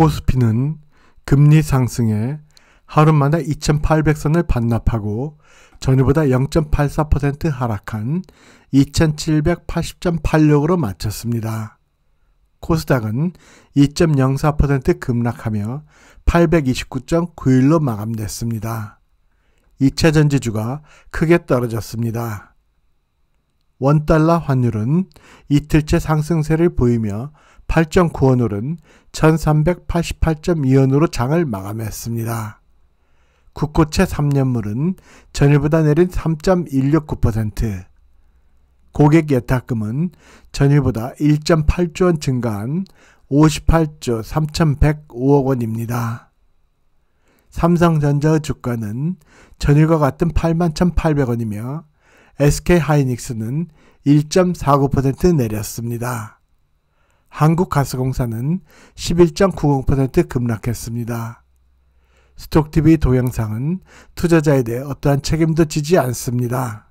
코스피는 금리 상승에 하루 만에 2,800선을 반납하고 전후보다 0.84% 하락한 2,780.86으로 마쳤습니다. 코스닥은 2.04% 급락하며 829.91로 마감됐습니다. 2차 전지주가 크게 떨어졌습니다. 원달러 환율은 이틀째 상승세를 보이며 8.9원으로는 1388.2원으로 장을 마감했습니다. 국고채 3년물은 전일보다 내린 3.169%, 고객 예탁금은 전일보다 1.8조 원 증가한 58조 3,105억 원입니다. 삼성전자의 주가는 전일과 같은 81,800원이며 SK하이닉스는 1.49% 내렸습니다. 한국가스공사는 11.90% 급락했습니다. 스톡TV 동영상은 투자자에 대해 어떠한 책임도 지지 않습니다.